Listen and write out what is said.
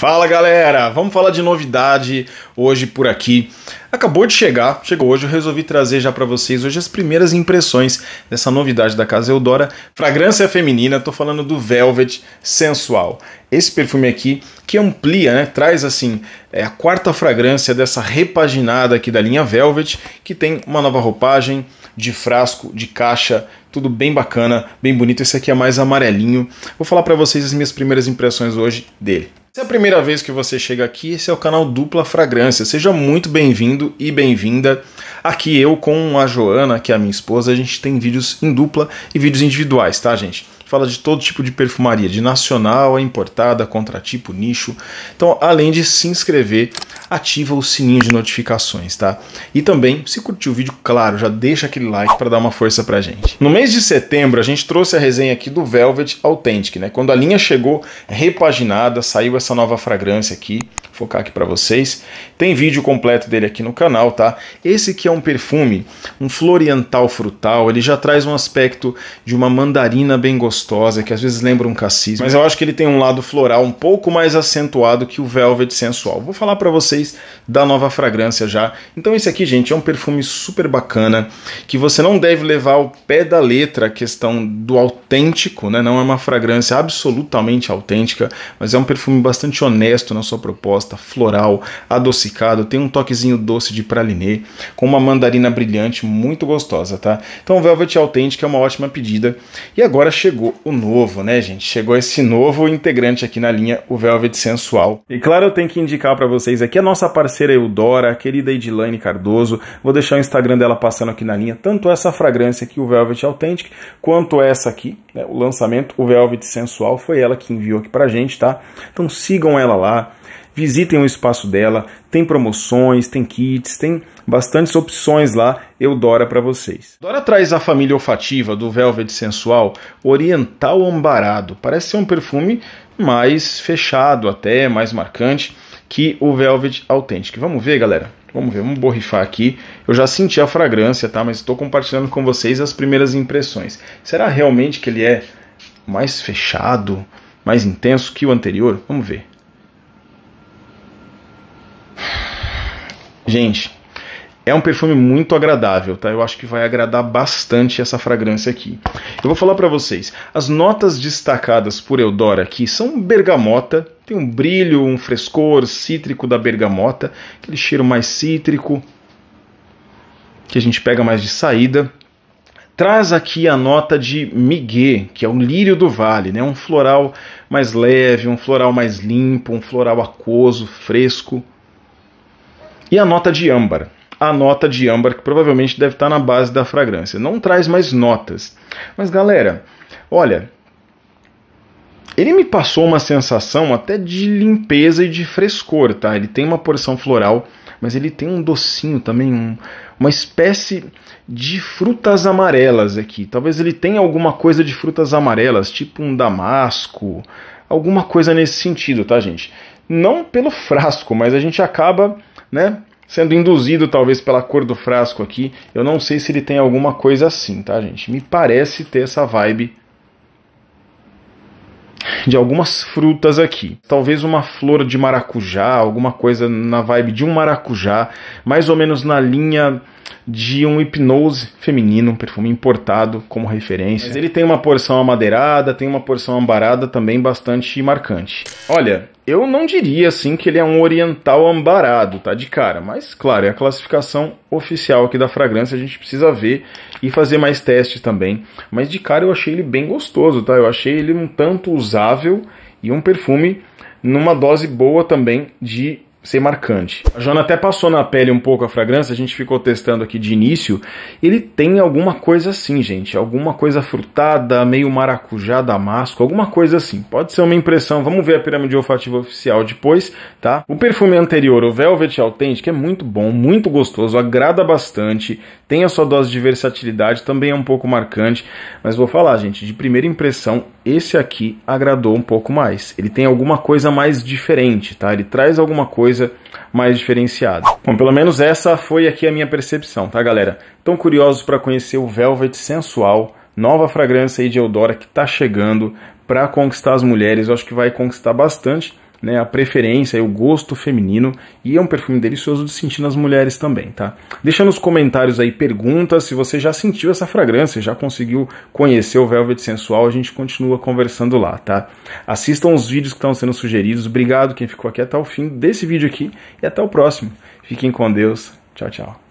Fala galera, vamos falar de novidade hoje por aqui. Acabou de chegar, chegou hoje, eu resolvi trazer já para vocês hoje as primeiras impressões dessa novidade da Casa Eudora, fragrância feminina, tô falando do Velvet Sensual. Esse perfume aqui que amplia, né, traz assim, é a quarta fragrância dessa repaginada aqui da linha Velvet, que tem uma nova roupagem de frasco, de caixa, tudo bem bacana, bem bonito. Esse aqui é mais amarelinho. Vou falar para vocês as minhas primeiras impressões hoje dele. Se é a primeira vez que você chega aqui, esse é o canal Dupla Fragrância. Seja muito bem-vindo e bem-vinda. Aqui eu com a Joana, que é a minha esposa, a gente tem vídeos em dupla e vídeos individuais, tá, gente? Fala de todo tipo de perfumaria, de nacional é importada, contratipo, nicho. Então, além de se inscrever, ativa o sininho de notificações, tá? E também, se curtiu o vídeo, claro, já deixa aquele like para dar uma força pra gente. No mês de setembro, a gente trouxe a resenha aqui do Velvet Authentic, né? Quando a linha chegou repaginada, saiu essa essa nova fragrância aqui, vou focar aqui para vocês. Tem vídeo completo dele aqui no canal, tá? Esse que é um perfume, um floriental frutal, ele já traz um aspecto de uma mandarina bem gostosa, que às vezes lembra um cassis, mas eu acho que ele tem um lado floral um pouco mais acentuado que o Velvet Sensual. Vou falar para vocês da nova fragrância já. Então esse aqui, gente, é um perfume super bacana, que você não deve levar ao pé da letra a questão do autêntico, né? Não é uma fragrância absolutamente autêntica, mas é um perfume bastante honesto na sua proposta, floral, adocicado, tem um toquezinho doce de praliné, com uma mandarina brilhante muito gostosa, tá? Então o Velvet Authentic é uma ótima pedida. E agora chegou o novo, né, gente? Chegou esse novo integrante aqui na linha, o Velvet Sensual. E claro, eu tenho que indicar para vocês aqui a nossa parceira Eudora, a querida Edilane Cardoso. Vou deixar o Instagram dela passando aqui na linha, tanto essa fragrância aqui, o Velvet Authentic, quanto essa aqui, né, o lançamento, o Velvet Sensual, foi ela que enviou aqui pra gente, tá? Então sigam ela lá, visitem o espaço dela, tem promoções, tem kits, tem bastantes opções lá, eu Dora para vocês. Dora traz a família olfativa do Velvet Sensual Oriental Ambarado. Parece ser um perfume mais fechado até, mais marcante que o Velvet Authentic. Vamos ver, galera? Vamos ver, vamos borrifar aqui. Eu já senti a fragrância, tá? Mas estou compartilhando com vocês as primeiras impressões. Será realmente que ele é mais fechado, mais intenso que o anterior? Vamos ver. Gente, é um perfume muito agradável, tá? Eu acho que vai agradar bastante essa fragrância aqui. Eu vou falar para vocês. As notas destacadas por Eudora aqui são bergamota, tem um brilho, um frescor cítrico da bergamota, aquele cheiro mais cítrico que a gente pega mais de saída traz aqui a nota de migué, que é um lírio do vale, né? um floral mais leve, um floral mais limpo, um floral aquoso, fresco. E a nota de âmbar, a nota de âmbar que provavelmente deve estar na base da fragrância. Não traz mais notas. Mas galera, olha, ele me passou uma sensação até de limpeza e de frescor, tá? Ele tem uma porção floral mas ele tem um docinho também, um, uma espécie de frutas amarelas aqui. Talvez ele tenha alguma coisa de frutas amarelas, tipo um damasco, alguma coisa nesse sentido, tá, gente? Não pelo frasco, mas a gente acaba, né, sendo induzido talvez pela cor do frasco aqui. Eu não sei se ele tem alguma coisa assim, tá, gente? Me parece ter essa vibe de algumas frutas aqui. Talvez uma flor de maracujá, alguma coisa na vibe de um maracujá, mais ou menos na linha de um hipnose feminino, um perfume importado como referência. Mas ele tem uma porção amadeirada, tem uma porção ambarada também bastante marcante. Olha, eu não diria assim que ele é um oriental ambarado, tá de cara, mas claro, é a classificação oficial aqui da fragrância, a gente precisa ver e fazer mais testes também. Mas de cara eu achei ele bem gostoso, tá? Eu achei ele um tanto usável e um perfume numa dose boa também de ser marcante. A Jona até passou na pele um pouco a fragrância, a gente ficou testando aqui de início. Ele tem alguma coisa assim, gente, alguma coisa frutada, meio maracujá, damasco, alguma coisa assim. Pode ser uma impressão, vamos ver a pirâmide olfativa oficial depois, tá? O perfume anterior, o Velvet Authentic, é muito bom, muito gostoso, agrada bastante, tem a sua dose de versatilidade, também é um pouco marcante, mas vou falar, gente, de primeira impressão, esse aqui agradou um pouco mais. Ele tem alguma coisa mais diferente, tá? Ele traz alguma coisa mais diferenciada. Bom, pelo menos essa foi aqui a minha percepção, tá, galera? Tão curiosos para conhecer o Velvet Sensual, nova fragrância aí de Eudora que tá chegando para conquistar as mulheres. Eu acho que vai conquistar bastante né, a preferência e é o gosto feminino e é um perfume delicioso de sentir nas mulheres também, tá? Deixa nos comentários aí perguntas se você já sentiu essa fragrância, já conseguiu conhecer o Velvet Sensual, a gente continua conversando lá, tá? Assistam os vídeos que estão sendo sugeridos. Obrigado quem ficou aqui até o fim desse vídeo aqui e até o próximo. Fiquem com Deus. Tchau, tchau.